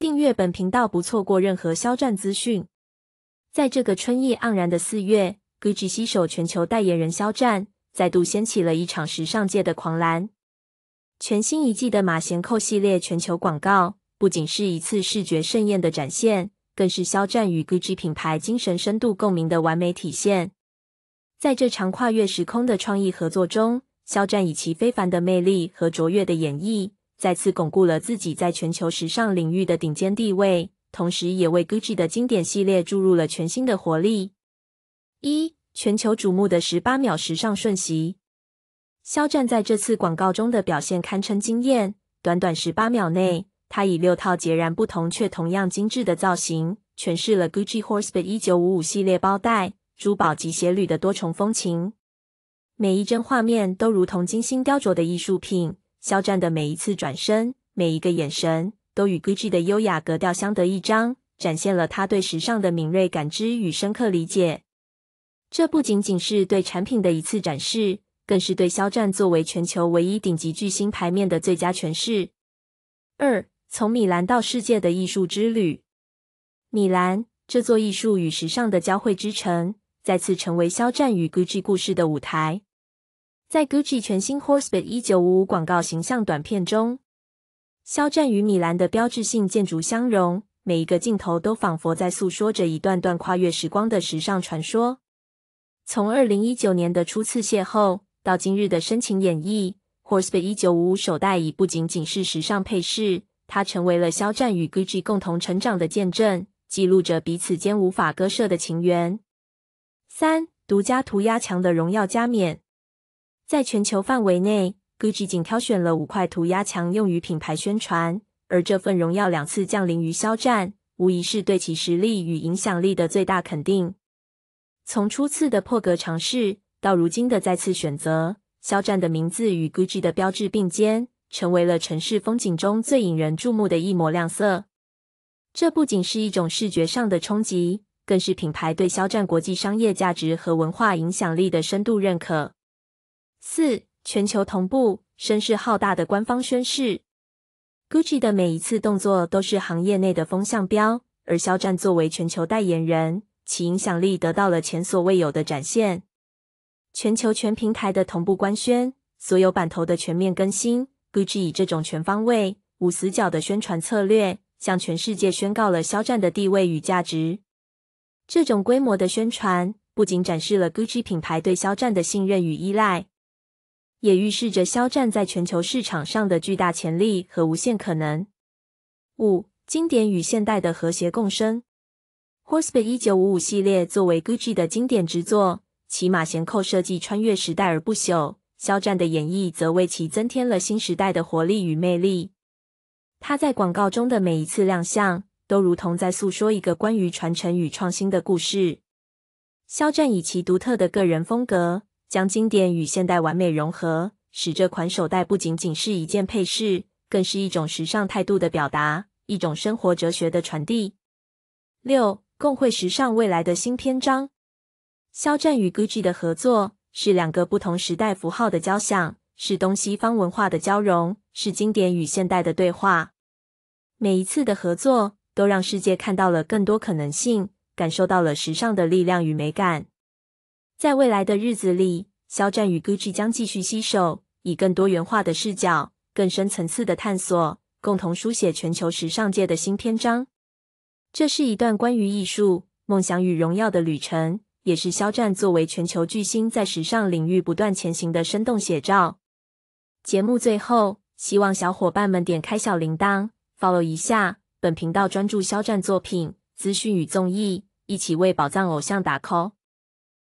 订阅本频道，不错过任何肖战资讯。在这个春意盎然的四月，Gucci 携手全球代言人肖战，再度掀起了一场时尚界的狂澜。全新一季的马衔扣系列全球广告，不仅是一次视觉盛宴的展现，更是肖战与 Gucci 品牌精神深度共鸣的完美体现。在这场跨越时空的创意合作中，肖战以其非凡的魅力和卓越的演绎。再次巩固了自己在全球时尚领域的顶尖地位，同时也为 Gucci 的经典系列注入了全新的活力。一全球瞩目的十八秒时尚瞬息，肖战在这次广告中的表现堪称惊艳。短短十八秒内，他以六套截然不同却同样精致的造型，诠释了 Gucci Horse 的一九五五系列包袋、珠宝及鞋履的多重风情。每一帧画面都如同精心雕琢的艺术品。肖战的每一次转身，每一个眼神，都与 Gucci 的优雅格调相得益彰，展现了他对时尚的敏锐感知与深刻理解。这不仅仅是对产品的一次展示，更是对肖战作为全球唯一顶级巨星牌面的最佳诠释。二，从米兰到世界的艺术之旅。米兰，这座艺术与时尚的交汇之城，再次成为肖战与 Gucci 故事的舞台。在 Gucci 全新 Horsebit 1九五5广告形象短片中，肖战与米兰的标志性建筑相融，每一个镜头都仿佛在诉说着一段段跨越时光的时尚传说。从二零一九年的初次邂逅到今日的深情演绎，Horsebit 1九5五手袋已不仅仅是时尚配饰，它成为了肖战与 Gucci 共同成长的见证，记录着彼此间无法割舍的情缘。三、独家涂鸦墙的荣耀加冕。在全球范围内，GUCCI 仅挑选了五块涂鸦墙用于品牌宣传，而这份荣耀两次降临于肖战，无疑是对其实力与影响力的最大肯定。从初次的破格尝试到如今的再次选择，肖战的名字与 GUCCI 的标志并肩，成为了城市风景中最引人注目的一抹亮色。这不仅是一种视觉上的冲击，更是品牌对肖战国际商业价值和文化影响力的深度认可。四全球同步声势浩大的官方宣誓，GUCCI 的每一次动作都是行业内的风向标，而肖战作为全球代言人，其影响力得到了前所未有的展现。全球全平台的同步官宣，所有版头的全面更新，GUCCI 以这种全方位、无死角的宣传策略，向全世界宣告了肖战的地位与价值。这种规模的宣传，不仅展示了 GUCCI 品牌对肖战的信任与依赖。也预示着肖战在全球市场上的巨大潜力和无限可能。五、经典与现代的和谐共生。Horsby 一九五五系列作为 Gucci 的经典之作，其马衔扣设计穿越时代而不朽。肖战的演绎则为其增添了新时代的活力与魅力。他在广告中的每一次亮相，都如同在诉说一个关于传承与创新的故事。肖战以其独特的个人风格。将经典与现代完美融合，使这款手袋不仅仅是一件配饰，更是一种时尚态度的表达，一种生活哲学的传递。六，共绘时尚未来的新篇章。肖战与 Gucci 的合作，是两个不同时代符号的交响，是东西方文化的交融，是经典与现代的对话。每一次的合作，都让世界看到了更多可能性，感受到了时尚的力量与美感。在未来的日子里，肖战与 GUCCI 将继续携手，以更多元化的视角、更深层次的探索，共同书写全球时尚界的新篇章。这是一段关于艺术、梦想与荣耀的旅程，也是肖战作为全球巨星在时尚领域不断前行的生动写照。节目最后，希望小伙伴们点开小铃铛，follow 一下本频道，专注肖战作品资讯与综艺，一起为宝藏偶像打 call。